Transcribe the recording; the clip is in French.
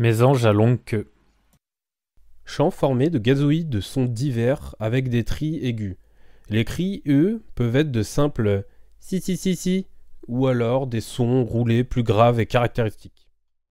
mes anges à longue queue. Chant formés de gazoïdes de sons divers avec des tris aigus. Les cris, eux, peuvent être de simples si si si si ou alors des sons roulés plus graves et caractéristiques.